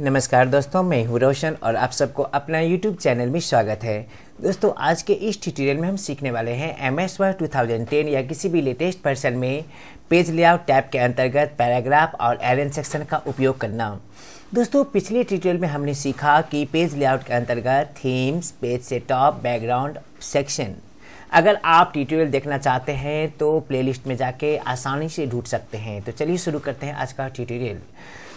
नमस्कार दोस्तों मैं हूँ रोशन और आप सबको अपना YouTube चैनल में स्वागत है दोस्तों आज के इस ट्यूटोरियल में हम सीखने वाले हैं एम एस वर्ड टू या किसी भी लेटेस्ट वर्सन में पेज लेआउट टैब के अंतर्गत पैराग्राफ और एरन सेक्शन का उपयोग करना दोस्तों पिछले ट्यूटोरियल में हमने सीखा कि पेज लेआउट के अंतर्गत थीम्स पेज से टॉप बैकग्राउंड सेक्शन अगर आप ट्यूटोरियल देखना चाहते हैं तो प्लेलिस्ट में जाके आसानी से ढूंढ सकते हैं तो चलिए शुरू करते हैं आज का ट्यूटोरियल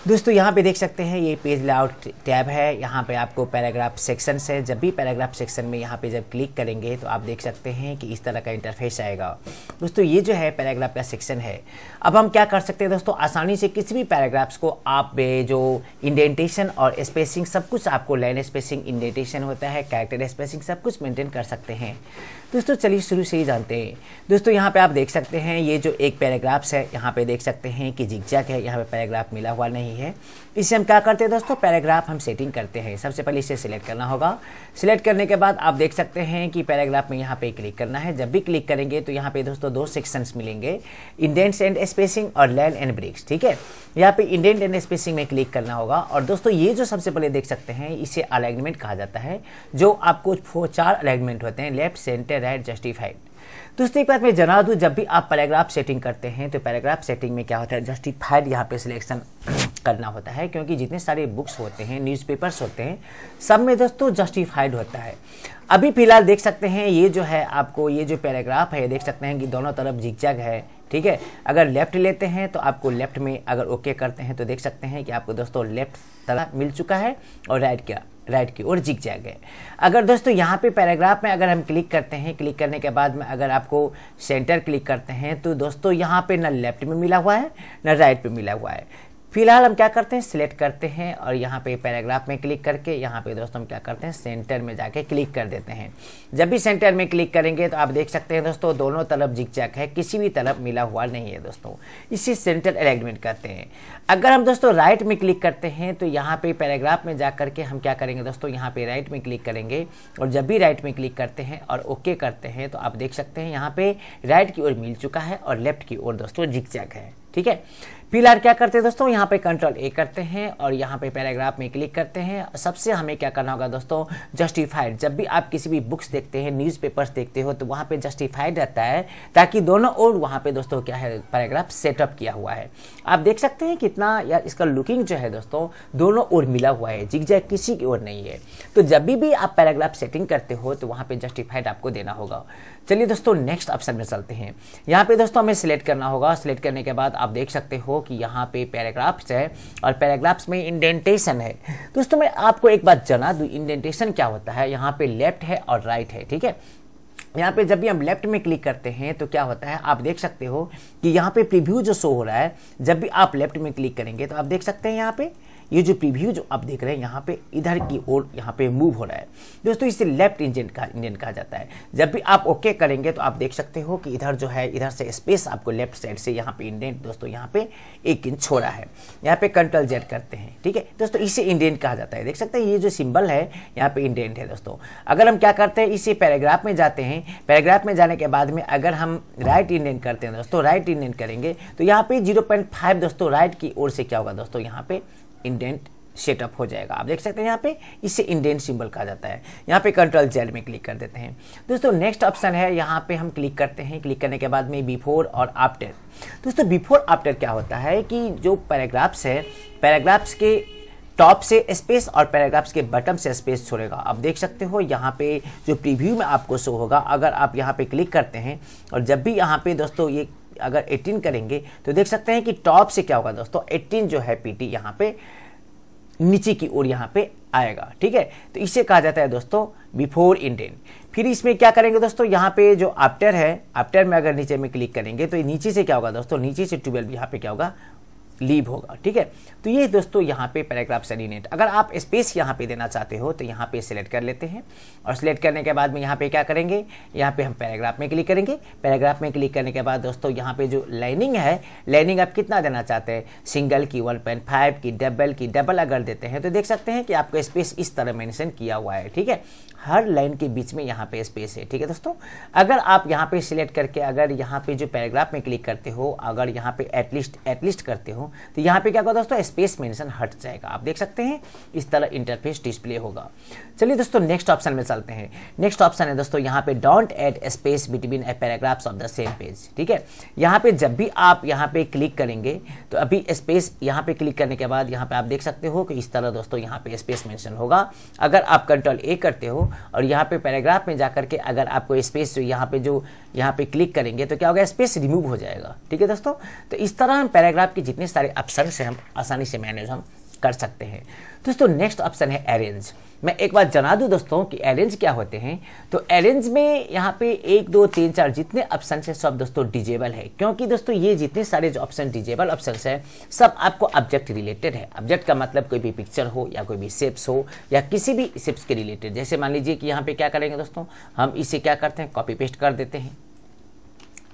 दोस्तों यहाँ पे देख सकते हैं ये पेज लेआउट टैब है यहाँ पे आपको पैराग्राफ सेक्शन से जब भी पैराग्राफ सेक्शन में यहाँ पे जब क्लिक करेंगे तो आप देख सकते हैं कि इस तरह का इंटरफेस आएगा दोस्तों ये जो है पैराग्राफ का सेक्शन है अब हम क्या कर सकते हैं दोस्तों आसानी से किसी भी पैराग्राफ्स को आप जो इंडेंटेशन और स्पेसिंग सब कुछ आपको लाइन स्पेसिंग इंडेंटेशन होता है कैरेक्टर स्पेसिंग सब कुछ मेंटेन कर सकते हैं दोस्तों चलिए शुरू से ही जानते हैं दोस्तों यहाँ पर आप देख सकते हैं ये जो एक पैराग्राफ्स है यहाँ पर देख सकते हैं कि जिगजैग है यहाँ पर पैराग्राफ मिला हुआ नहीं नहीं है इसे हम क्या करते हैं दोस्तों पैराग्राफ हम सेटिंग करते हैं सबसे पहले इसे सिलेक्ट करना होगा सिलेक्ट करने के बाद आप देख सकते हैं कि पैराग्राफ में यहाँ पे क्लिक करना है जब भी क्लिक करेंगे तो यहाँ पे दोस्तों दो सेक्शंस मिलेंगे इंडेंट्स एंड स्पेसिंग और लैंड एंड ब्रिक्स ठीक है यहाँ पे इंडेंट एंड स्पेसिंग में क्लिक करना होगा और दोस्तों ये जो सबसे पहले देख सकते हैं इसे अलाइनमेंट कहा जाता है जो आपको चार अलाइनमेंट होते हैं लेफ्ट सेंटर राइट जस्टिफाइड दूसरी बात मैं जना दूँ जब भी आप पैराग्राफ सेटिंग करते हैं तो पैराग्राफ सेटिंग में क्या होता है जस्टिफाइड यहाँ पे सिलेक्शन करना होता है क्योंकि जितने सारे बुक्स होते हैं न्यूज़पेपर्स होते हैं सब में दोस्तों जस्टिफाइड होता है अभी फिलहाल देख सकते हैं ये जो है आपको ये जो पैराग्राफ है देख सकते हैं कि दोनों तरफ झिकझक है ठीक है अगर लेफ्ट लेते हैं तो आपको लेफ्ट में अगर ओके करते हैं तो देख सकते हैं कि आपको दोस्तों लेफ्ट तरह मिल चुका है और राइट क्या राइट की ओर जिक जाएगा अगर दोस्तों यहाँ पे पैराग्राफ में अगर हम क्लिक करते हैं क्लिक करने के बाद में अगर आपको सेंटर क्लिक करते हैं तो दोस्तों यहाँ पे ना लेफ्ट में मिला हुआ है ना राइट पे मिला हुआ है फिलहाल हम क्या करते हैं सिलेक्ट करते हैं और यहाँ पे पैराग्राफ में क्लिक करके यहाँ पे दोस्तों हम क्या करते हैं सेंटर में जाके क्लिक कर देते हैं जब भी सेंटर में क्लिक करेंगे तो आप देख सकते हैं दोस्तों दोनों तरफ जिकजैक है किसी भी तरफ मिला हुआ नहीं है दोस्तों इसी सेंटर अलाइनमेंट करते हैं अगर हम दोस्तों राइट में क्लिक करते हैं तो यहाँ पर पैराग्राफ में जा करके हम क्या करेंगे दोस्तों यहाँ पर राइट में क्लिक करेंगे और जब भी राइट में क्लिक करते हैं और ओके करते हैं तो आप देख सकते हैं यहाँ पर राइट की ओर मिल चुका है और लेफ्ट की ओर दोस्तों जिक जिकजैक है ठीक है पिलर क्या करते हैं दोस्तों यहाँ पे कंट्रोल ए करते हैं और यहाँ पे पैराग्राफ में क्लिक करते हैं सबसे हमें क्या करना होगा दोस्तों जस्टिफाइड जब भी आप किसी भी बुक्स देखते हैं न्यूज़पेपर्स देखते हो तो वहाँ पे जस्टिफाइड रहता है ताकि दोनों ओर वहाँ पे दोस्तों क्या है पैराग्राफ सेटअप किया हुआ है आप देख सकते हैं कितना या इसका लुकिंग जो है दोस्तों दोनों ओर मिला हुआ है जिग किसी की ओर नहीं है तो जब भी भी आप पैराग्राफ सेटिंग करते हो तो वहाँ पर जस्टिफाइड आपको देना होगा चलिए दोस्तों नेक्स्ट ऑप्शन में चलते हैं यहाँ पर दोस्तों हमें सिलेक्ट करना होगा सिलेक्ट करने के बाद आप देख सकते हो हो कि यहाँ पे पैराग्राफ्स है और पैराग्राफ्स में इंडेंटेशन है दोस्तों मैं आपको एक बात जाना दूँ इंडेंटेशन क्या होता है यहाँ पे लेफ्ट है और राइट है ठीक है यहाँ पे जब भी हम लेफ्ट में क्लिक करते हैं तो क्या होता है आप देख सकते हो कि यहाँ पे प्रीव्यू जो शो हो रहा है जब भी आप लेफ्ट में क्लिक करेंगे तो आप देख सकते हैं यहाँ पे ये जो प्रीव्यू जो आप देख रहे हैं यहाँ पे इधर की ओर यहाँ पे मूव हो रहा है दोस्तों इसे लेफ्ट इंजन का इंजन कहा जाता है जब भी आप ओके करेंगे तो आप देख सकते हो कि इधर जो है इधर से स्पेस आपको लेफ्ट साइड से यहाँ पे इंडियन दोस्तों यहाँ पे एक इंच छोड़ा है यहाँ पे कंट्रोल जेड करते हैं ठीक है दोस्तों इसे इंडियन कहा जाता है देख सकते हैं ये जो सिंबल है यहाँ पे इंडियन है दोस्तों अगर हम क्या करते हैं इसी पैराग्राफ में जाते हैं पैराग्राफ में जाने के बाद में अगर हम राइट इंडियन करते हैं दोस्तों राइट इंडियन करेंगे तो यहाँ पे जीरो दोस्तों राइट की ओर से क्या होगा दोस्तों यहाँ पे इंडेंट सेटअप हो जाएगा आप देख सकते हैं यहाँ पे इसे इंडेंट सिंबल कहा जाता है यहाँ पे कंट्रोल जेड में क्लिक कर देते हैं दोस्तों नेक्स्ट ऑप्शन है यहाँ पे हम क्लिक करते हैं क्लिक करने के बाद में बिफोर और आफ्टर दोस्तों बिफोर आफ्टर क्या होता है कि जो पैराग्राफ्स है पैराग्राफ्स के टॉप से स्पेस और पैराग्राफ्स के बटम से स्पेस छोड़ेगा आप देख सकते हो यहाँ पे जो प्रीव्यू में आपको शो होगा अगर आप यहाँ पे क्लिक करते हैं और जब भी यहाँ पे दोस्तों ये अगर 18 करेंगे तो देख सकते हैं कि टॉप से क्या होगा दोस्तों 18 जो है पीटी यहां पे नीचे की ओर यहां पे आएगा ठीक है तो इसे कहा जाता है दोस्तों बिफोर इंडियन फिर इसमें क्या करेंगे दोस्तों यहां पे जो आफ्टर है आफ्टर में अगर नीचे में क्लिक करेंगे तो नीचे से क्या होगा दोस्तों नीचे से ट्वेल्व यहां पे क्या होगा लीव होगा ठीक है तो ये दोस्तों यहाँ पे पैराग्राफ सेलिनेट अगर आप स्पेस यहाँ पे देना चाहते हो तो यहाँ पे सिलेक्ट कर लेते हैं और सिलेक्ट करने के बाद में यहाँ पे क्या करेंगे यहाँ पे हम पैराग्राफ में क्लिक करेंगे पैराग्राफ में क्लिक करने के बाद दोस्तों यहाँ पे जो लाइनिंग है लाइनिंग आप कितना देना चाहते हैं सिंगल की वन पॉइंट फाइव की डबल की डबल अगर देते हैं तो देख सकते हैं कि आपका स्पेस इस तरह मैंशन किया हुआ है ठीक है हर लाइन के बीच में यहाँ पे स्पेस है ठीक है दोस्तों अगर आप यहाँ पे सिलेक्ट करके अगर यहाँ पे जो पैराग्राफ में क्लिक करते हो अगर यहाँ पे एटलीस्ट एटलीस्ट करते हो हूँ तो यहाँ पे क्या होगा दोस्तों स्पेस मेंशन हट जाएगा आप देख सकते हैं इस तरह इंटरफेस डिस्प्ले होगा चलिए दोस्तों नेक्स्ट ऑप्शन में चलते हैं नेक्स्ट ऑप्शन है दोस्तों यहाँ पे don't add space between a paragraphs of the same page ठीक है यहाँ पे जब भी आप यहाँ पे क्लिक करेंगे तो अभी स्पेस यहाँ पे क्लिक करने के बाद यहाँ पे आप देख सकते हो कि इस तरह दोस्तों यहाँ पे स्पेस मेंशन होगा अगर आप कंट्रोल ए करते हो और यहाँ पे पैराग्राफ में जा करके अगर आपको स्पेस यहाँ पे जो यहाँ पे क्लिक करेंगे तो क्या होगा स्पेस रिमूव हो जाएगा ठीक है दोस्तों तो इस तरह हम पैराग्राफ के जितने सारे ऑप्शन से हम आसानी से मैनेज हम कर सकते हैं दोस्तों नेक्स्ट ऑप्शन है अरेंज मैं एक बार जना दूं दोस्तों कि अरेंज क्या होते हैं तो अरेंज में यहाँ पे एक दो तीन चार जितने ऑप्शन है सब दोस्तों डिजेबल है क्योंकि दोस्तों ये जितने सारे जो ऑप्शन डिजेबल ऑप्शन है सब आपको ऑब्जेक्ट रिलेटेड है ऑब्जेक्ट का मतलब कोई भी पिक्चर हो या कोई भी सेप्स हो या किसी भी सेप्स के रिलेटेड जैसे मान लीजिए कि यहाँ पे क्या करेंगे दोस्तों हम इसे क्या करते हैं कॉपी पेस्ट कर देते हैं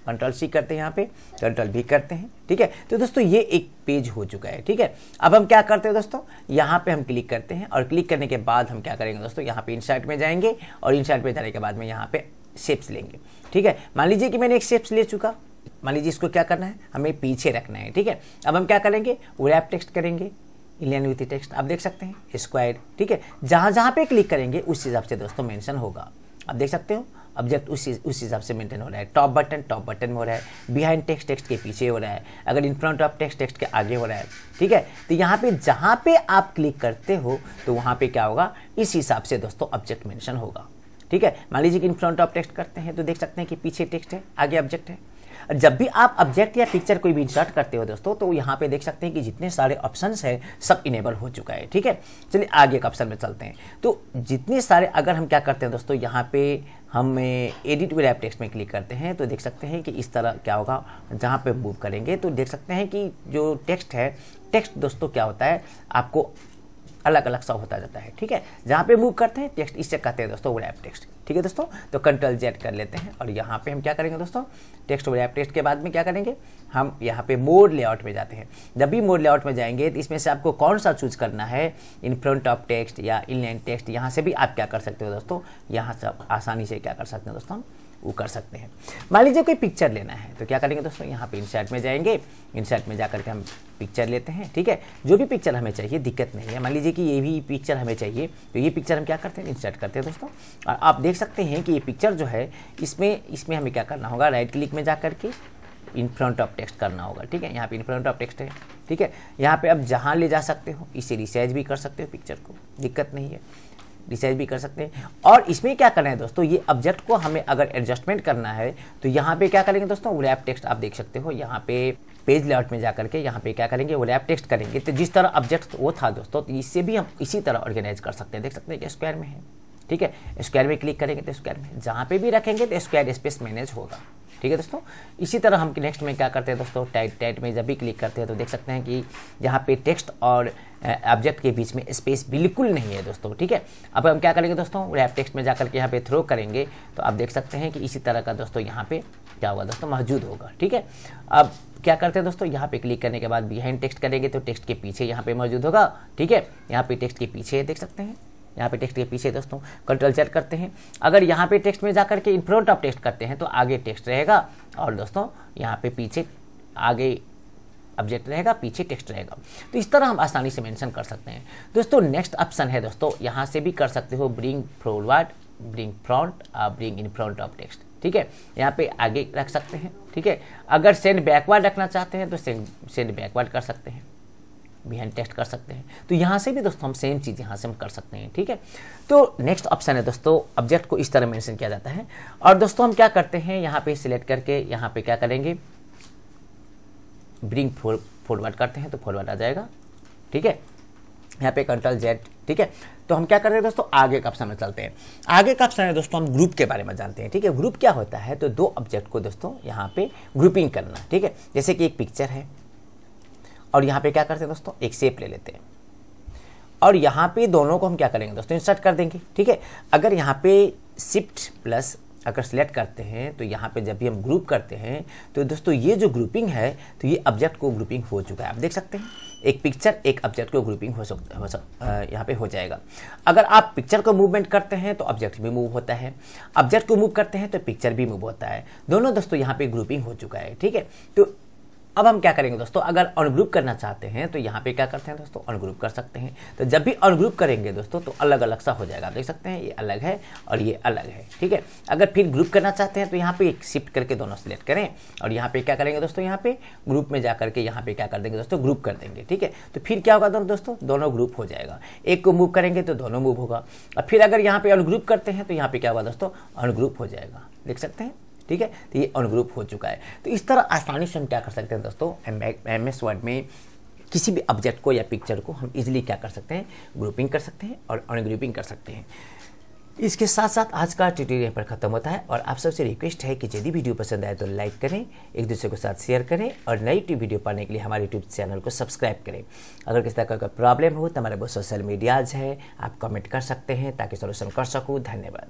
कंट्रोल सी करते हैं यहाँ पे कंट्रोल भी करते हैं ठीक है तो दोस्तों ये एक पेज हो चुका है ठीक है अब हम क्या करते हैं दोस्तों यहाँ पे हम क्लिक करते हैं और क्लिक करने के बाद हम क्या करेंगे दोस्तों यहाँ पे इंसर्ट में जाएंगे और इंसर्ट में जाने के बाद में यहाँ पे शेप्स लेंगे ठीक है मान लीजिए कि मैंने एक शेप्स ले चुका मान लीजिए इसको क्या करना है हमें पीछे रखना है ठीक है अब हम क्या करेंगे रैप टेक्स्ट करेंगे इलियन विथ टेक्स्ट आप देख सकते हैं स्क्वायर ठीक है जहाँ जहाँ पे क्लिक करेंगे उस हिसाब से दोस्तों मैंशन होगा आप देख सकते हो ऑब्जेक्ट उस उस हिसाब से मेंटेन हो रहा है टॉप बटन टॉप बटन में हो रहा है बिहाइंड टेक्स्ट टेक्स्ट के पीछे हो रहा है अगर in front of text text के आगे हो रहा है ठीक है तो यहाँ पे जहाँ पे आप क्लिक करते हो तो वहाँ पे क्या होगा इस हिसाब से दोस्तों ऑब्जेक्ट मेंशन होगा ठीक है मान लीजिए कि इन फ्रंट ऑफ टेक्स्ट करते हैं तो देख सकते हैं कि पीछे टेक्स्ट है आगे ऑब्जेक्ट है और जब भी आप ऑब्जेक्ट या पिक्चर कोई भी इंसर्ट करते हो दोस्तों तो यहाँ पे देख सकते हैं कि जितने सारे ऑप्शंस हैं सब इनेबल हो चुका है ठीक है चलिए आगे एक ऑप्शन में चलते हैं तो जितने सारे अगर हम क्या करते हैं दोस्तों यहाँ पे हम एडिट विद ऐप टेक्स्ट में क्लिक करते हैं तो देख सकते हैं कि इस तरह क्या होगा जहाँ पे मूव करेंगे तो देख सकते हैं कि जो टेक्स्ट है टेक्स्ट दोस्तों क्या होता है आपको अलग अलग सा होता जाता है ठीक है जहाँ पे मूव करते हैं टेक्स्ट इससे कहते हैं दोस्तों वो ऐप टेक्स्ट ठीक है दोस्तों तो कंट्रोल जेड कर लेते हैं और यहाँ पे हम क्या करेंगे दोस्तों टेक्स्ट वैप टेस्ट के बाद में क्या करेंगे हम यहाँ पे मोड लेआउट में जाते हैं जब भी मोड लेआउट में जाएंगे तो इसमें से आपको कौन सा चूज करना है इन फ्रंट ऑफ टेक्स्ट या इनलाइन टेक्स्ट यहाँ से भी आप क्या कर सकते हो दोस्तों यहाँ से आप आसानी से क्या कर सकते हैं दोस्तों वो कर सकते हैं मान लीजिए कोई पिक्चर लेना है तो क्या करेंगे दोस्तों यहाँ पे इंसर्ट में जाएंगे इंसर्ट में जा करके हम पिक्चर लेते हैं ठीक है जो भी पिक्चर हमें चाहिए दिक्कत नहीं है मान लीजिए कि ये भी पिक्चर हमें चाहिए तो ये पिक्चर हम क्या करते हैं इंसर्ट करते हैं दोस्तों और आप देख सकते हैं कि ये पिक्चर जो है इसमें इसमें हमें क्या करना होगा राइट क्लिक में जा करके इन फ्रंट ऑफ टेक्स्ट करना होगा ठीक है यहाँ पे इन फ्रंट ऑफ टेक्स्ट है ठीक है यहाँ पे आप जहाँ ले जा सकते हो इसे रिसाइज भी कर सकते हो पिक्चर को दिक्कत नहीं है रिसाइज भी कर सकते हैं और इसमें क्या करना है दोस्तों ये ऑब्जेक्ट को हमें अगर एडजस्टमेंट करना है तो यहाँ पे क्या करेंगे दोस्तों रैप टेक्स्ट आप देख सकते हो यहाँ पे पेज लेआउट में जा करके यहाँ पे क्या करेंगे वो लैप टेक्स्ट करेंगे तो जिस तरह ऑब्जेक्ट वो था दोस्तों तो इससे भी हम इसी तरह ऑर्गेनाइज कर सकते हैं देख सकते हैं कि स्क्वायर में है ठीक है स्क्वायर में क्लिक करेंगे तो स्क्वायर में जहाँ पे भी रखेंगे तो स्क्वायर स्पेस मैनेज होगा ठीक है दोस्तों इसी तरह हम नेक्स्ट में क्या करते हैं दोस्तों टाइट टाइट में जब भी क्लिक करते हैं तो देख सकते हैं कि यहाँ पे टेक्स्ट और ऑब्जेक्ट के बीच में स्पेस बिल्कुल नहीं है दोस्तों ठीक है अब हम क्या करेंगे दोस्तों रैप टेक्स्ट में जाकर के यहाँ पे थ्रो करेंगे तो आप देख सकते हैं कि इसी तरह का दोस्तों यहाँ पे क्या होगा दोस्तों मौजूद होगा ठीक है अब क्या करते हैं दोस्तों यहाँ पे क्लिक करने के बाद बिहाइंड टेक्स्ट करेंगे तो टेक्स्ट के पीछे यहाँ पे मौजूद होगा ठीक है यहाँ पे टेक्स्ट के पीछे देख सकते हैं यहाँ पे टेक्स्ट के पीछे दोस्तों कंट्रोल चेट करते हैं अगर यहाँ पे टेक्स्ट में जाकर के इन फ्रंट ऑफ टेक्स्ट करते हैं तो आगे टेक्स्ट रहेगा और दोस्तों यहाँ पे पीछे आगे ऑब्जेक्ट रहेगा पीछे टेक्स्ट रहेगा तो इस तरह हम आसानी से मेंशन कर सकते हैं दोस्तों नेक्स्ट ऑप्शन है दोस्तों यहाँ से भी कर सकते हो ब्रिंग फॉरवर्ड ब्रिंग फ्रंट और bring in front of text ठीक है यहाँ पे आगे रख सकते हैं ठीक है अगर सेंड बैकवर्ड रखना चाहते हैं तो सेंड सेंड बैकवर्ड कर सकते हैं बिहाइंड टेस्ट कर सकते हैं तो यहाँ से भी दोस्तों हम सेम चीज़ यहाँ से हम कर सकते हैं ठीक है तो नेक्स्ट ऑप्शन है दोस्तों ऑब्जेक्ट को इस तरह मैंशन किया जाता है और दोस्तों हम क्या करते हैं यहाँ पर सिलेक्ट करके यहाँ पे क्या करेंगे ब्रिंग फॉरवर्ड करते हैं तो फॉरवर्ड आ जाएगा ठीक है यहाँ पे कंट्रोल जेड ठीक है तो हम क्या कर रहे हैं दोस्तों आगे का ऑप्शन में चलते हैं आगे का ऑप्शन है दोस्तों हम ग्रुप के बारे में जानते हैं ठीक है ग्रुप क्या होता है तो दो ऑब्जेक्ट को दोस्तों यहाँ पे ग्रुपिंग करना ठीक है जैसे कि एक पिक्चर है और यहाँ पे क्या करते हैं दोस्तों एक सेप ले लेते हैं और यहाँ पे दोनों को हम क्या करेंगे दोस्तों इंसर्ट कर देंगे ठीक है अगर यहाँ पे शिफ्ट प्लस अगर सिलेक्ट करते हैं तो यहाँ पे जब भी हम ग्रुप करते हैं तो दोस्तों ये जो ग्रुपिंग है तो ये ऑब्जेक्ट को ग्रुपिंग हो चुका है आप देख सकते हैं एक पिक्चर एक ऑब्जेक्ट को ग्रुपिंग हो सकता हो सक यहाँ पे हो जाएगा अगर आप पिक्चर को मूवमेंट करते हैं तो ऑब्जेक्ट भी मूव होता है ऑब्जेक्ट को मूव करते हैं तो पिक्चर भी मूव होता है दोनों दोस्तों यहाँ पे ग्रुपिंग हो चुका है ठीक है तो अब हम क्या करेंगे दोस्तों अगर अनग्रुप करना चाहते हैं तो यहाँ पे क्या करते हैं दोस्तों अनग्रुप कर सकते हैं तो जब भी अनग्रुप करेंगे दोस्तों तो अलग अलग सा हो जाएगा देख सकते हैं ये अलग है और ये अलग है ठीक है अगर फिर ग्रुप करना चाहते हैं तो यहाँ पे शिफ्ट करके दोनों सेलेक्ट करें और यहाँ पे क्या करेंगे दोस्तों यहाँ पे ग्रुप में जा करके यहाँ पे क्या कर देंगे दोस्तों ग्रुप कर देंगे ठीक है तो फिर क्या होगा दोनों दोस्तों दोनों ग्रुप हो जाएगा एक को मूव करेंगे तो दोनों मूव होगा और फिर अगर यहाँ पे अनग्रुप करते हैं तो यहाँ पे क्या होगा दोस्तों अनग्रुप हो जाएगा देख सकते हैं ठीक है तो ये अनुग्रुप हो चुका है तो इस तरह आसानी से हम क्या कर सकते हैं दोस्तों एम एस वर्ड में किसी भी ऑब्जेक्ट को या पिक्चर को हम इजीली क्या कर सकते हैं ग्रुपिंग कर सकते हैं और अनग्रुपिंग कर सकते हैं इसके साथ साथ आज का ट्यूटोरियल यहाँ पर खत्म होता है और आप सबसे रिक्वेस्ट है कि यदि वीडियो पसंद आए तो लाइक करें एक दूसरे के साथ शेयर करें और नई वीडियो पाने के लिए हमारे यूट्यूब चैनल को सब्सक्राइब करें अगर किसी तरह का प्रॉब्लम हो तो हमारे वो सोशल मीडियाज है आप कमेंट कर सकते हैं ताकि सोल्यूशन कर सकूँ धन्यवाद